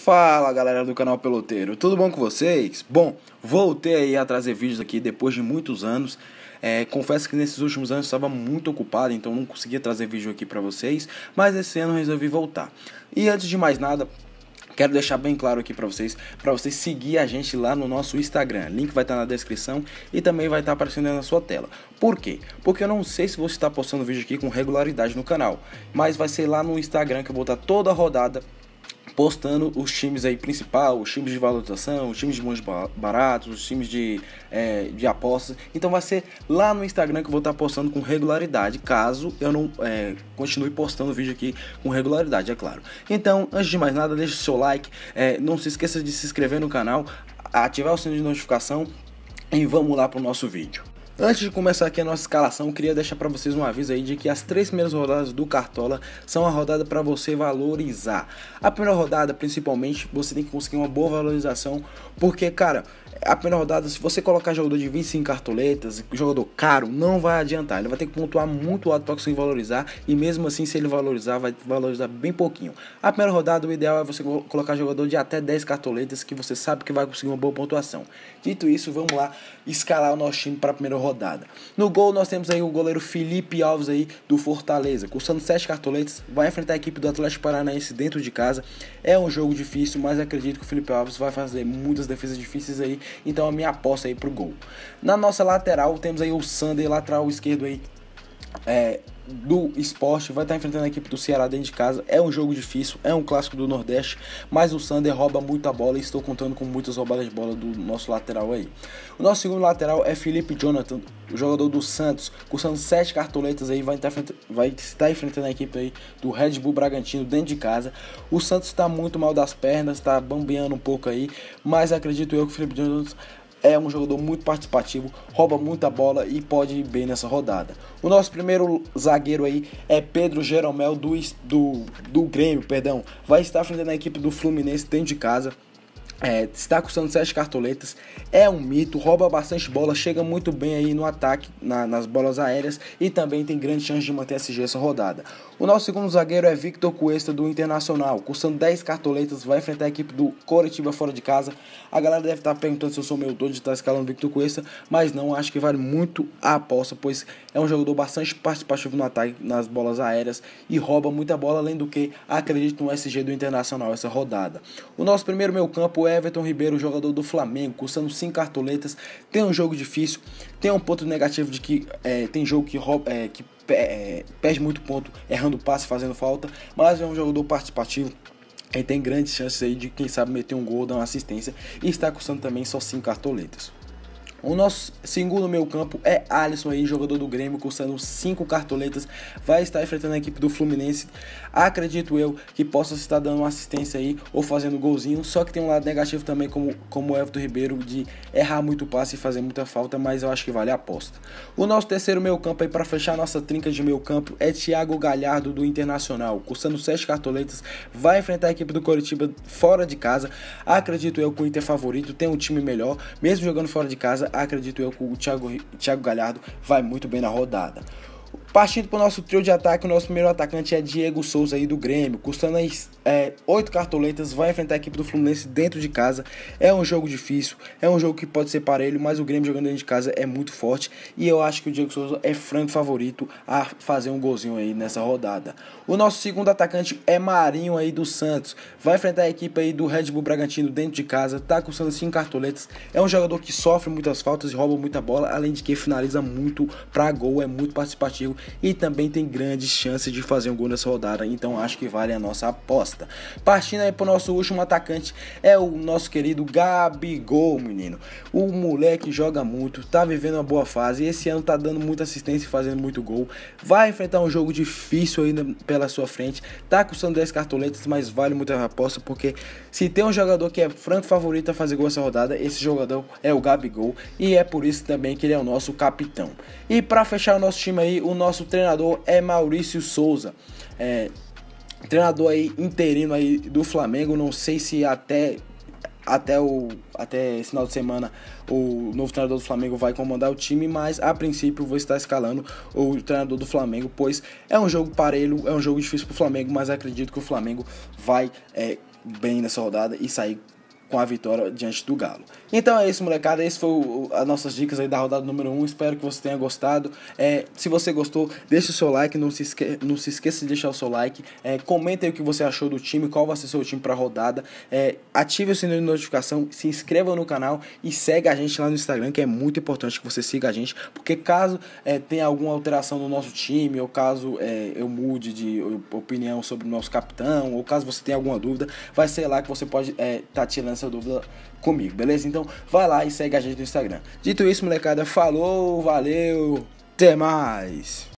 Fala galera do canal Peloteiro, tudo bom com vocês? Bom, voltei aí a trazer vídeos aqui depois de muitos anos. É, confesso que nesses últimos anos estava muito ocupado, então não conseguia trazer vídeo aqui para vocês, mas esse ano resolvi voltar. E antes de mais nada, Quero deixar bem claro aqui para vocês, para vocês seguir a gente lá no nosso Instagram. Link vai estar tá na descrição e também vai estar tá aparecendo na sua tela. Por quê? Porque eu não sei se você está postando vídeo aqui com regularidade no canal, mas vai ser lá no Instagram que eu vou estar tá toda rodada postando os times aí principal, os times de valorização, os times de bons baratos, os times de, é, de apostas. Então vai ser lá no Instagram que eu vou estar postando com regularidade, caso eu não é, continue postando o vídeo aqui com regularidade, é claro. Então, antes de mais nada, deixe seu like, é, não se esqueça de se inscrever no canal, ativar o sininho de notificação e vamos lá para o nosso vídeo. Antes de começar aqui a nossa escalação, queria deixar para vocês um aviso aí de que as três primeiras rodadas do Cartola são a rodada para você valorizar. A primeira rodada, principalmente, você tem que conseguir uma boa valorização, porque, cara, a primeira rodada, se você colocar jogador de 25 cartoletas, jogador caro, não vai adiantar. Ele vai ter que pontuar muito alto para conseguir valorizar. E mesmo assim, se ele valorizar, vai valorizar bem pouquinho. A primeira rodada, o ideal é você colocar jogador de até 10 cartoletas, que você sabe que vai conseguir uma boa pontuação. Dito isso, vamos lá escalar o nosso time para a primeira rodada. No gol, nós temos aí o goleiro Felipe Alves aí do Fortaleza, custando 7 cartoletas. Vai enfrentar a equipe do Atlético Paranaense dentro de casa. É um jogo difícil, mas acredito que o Felipe Alves vai fazer muitas defesas difíceis aí então a minha aposta aí pro gol. Na nossa lateral, temos aí o Sander, lateral esquerdo aí. É, do esporte, vai estar enfrentando a equipe do Ceará dentro de casa. É um jogo difícil, é um clássico do Nordeste, mas o Sander rouba muita bola e estou contando com muitas roubadas de bola do nosso lateral aí. O nosso segundo lateral é Felipe Jonathan, o jogador do Santos, cursando sete cartoletas aí, vai estar, vai estar enfrentando a equipe aí do Red Bull Bragantino dentro de casa. O Santos está muito mal das pernas, está bambeando um pouco aí, mas acredito eu que o Felipe Jonathan é um jogador muito participativo, rouba muita bola e pode ir bem nessa rodada. O nosso primeiro zagueiro aí é Pedro Jeromel do, do, do Grêmio, perdão. Vai estar frente a equipe do Fluminense dentro de casa. É, está custando 7 cartoletas, é um mito, rouba bastante bola, chega muito bem aí no ataque, na, nas bolas aéreas e também tem grande chance de manter SG essa rodada. O nosso segundo zagueiro é Victor Cuesta do Internacional, custando 10 cartoletas, vai enfrentar a equipe do Coritiba fora de casa. A galera deve estar tá perguntando se eu sou meu doido de estar tá escalando Victor Cuesta, mas não, acho que vale muito a aposta, pois é um jogador bastante participativo no ataque, nas bolas aéreas e rouba muita bola, além do que acredito no SG do Internacional essa rodada. O nosso primeiro meio campo é Everton Ribeiro, jogador do Flamengo, custando 5 cartoletas, tem um jogo difícil, tem um ponto negativo de que é, tem jogo que, rouba, é, que é, perde muito ponto errando passe, fazendo falta, mas é um jogador participativo. E tem grandes chances aí de, quem sabe, meter um gol, dar uma assistência. E está custando também só 5 cartoletas. O nosso segundo meio campo é Alisson aí, jogador do Grêmio, custando 5 cartoletas, vai estar enfrentando a equipe do Fluminense. Acredito eu que possa estar dando assistência aí ou fazendo golzinho, só que tem um lado negativo também como como o Everton Ribeiro de errar muito passe e fazer muita falta, mas eu acho que vale a aposta. O nosso terceiro meio campo aí para fechar nossa trinca de meio campo é Thiago Galhardo do Internacional, custando 7 cartoletas, vai enfrentar a equipe do Coritiba fora de casa. Acredito eu que o Inter é favorito tem um time melhor, mesmo jogando fora de casa acredito eu que o Thiago, Thiago Galhardo vai muito bem na rodada. Partindo para o nosso trio de ataque, o nosso primeiro atacante é Diego Souza aí do Grêmio, custando aí é, 8 cartoletas, vai enfrentar a equipe do Fluminense dentro de casa. É um jogo difícil, é um jogo que pode ser parelho, mas o Grêmio jogando dentro de casa é muito forte e eu acho que o Diego Souza é franco favorito a fazer um golzinho aí nessa rodada. O nosso segundo atacante é Marinho aí do Santos, vai enfrentar a equipe aí do Red Bull Bragantino dentro de casa, tá custando 5 cartoletas. É um jogador que sofre muitas faltas e rouba muita bola, além de que finaliza muito para gol, é muito participativo e também tem grandes chances de fazer um gol nessa rodada, então acho que vale a nossa aposta. Partindo aí pro nosso último atacante, é o nosso querido Gabigol, menino. O moleque joga muito, tá vivendo uma boa fase, esse ano tá dando muita assistência e fazendo muito gol. Vai enfrentar um jogo difícil aí pela sua frente, tá custando 10 cartoletas, mas vale muito a aposta, porque se tem um jogador que é franco favorito a fazer gol essa rodada, esse jogador é o Gabigol, e é por isso também que ele é o nosso capitão. E para fechar o nosso time aí, o nosso nosso treinador é Maurício Souza. É, treinador aí interino aí do Flamengo, não sei se até até o até esse final de semana o novo treinador do Flamengo vai comandar o time, mas a princípio vou estar escalando o treinador do Flamengo, pois é um jogo parelho, é um jogo difícil para o Flamengo, mas acredito que o Flamengo vai é, bem nessa rodada e sair com a vitória diante do Galo. Então é isso, molecada. Esse foi o, as nossas dicas aí da rodada número 1. Um. Espero que você tenha gostado. É, se você gostou, deixe o seu like. Não se, esque não se esqueça de deixar o seu like. É, comenta aí o que você achou do time, qual vai ser seu time para a rodada. É, ative o sininho de notificação, se inscreva no canal e segue a gente lá no Instagram, que é muito importante que você siga a gente, porque caso é, tenha alguma alteração no nosso time, ou caso é, eu mude de opinião sobre o nosso capitão, ou caso você tenha alguma dúvida, vai ser lá que você pode estar é, tá tirando essa dúvida comigo, beleza? Então vai lá e segue a gente no Instagram. Dito isso, molecada, falou, valeu, até mais!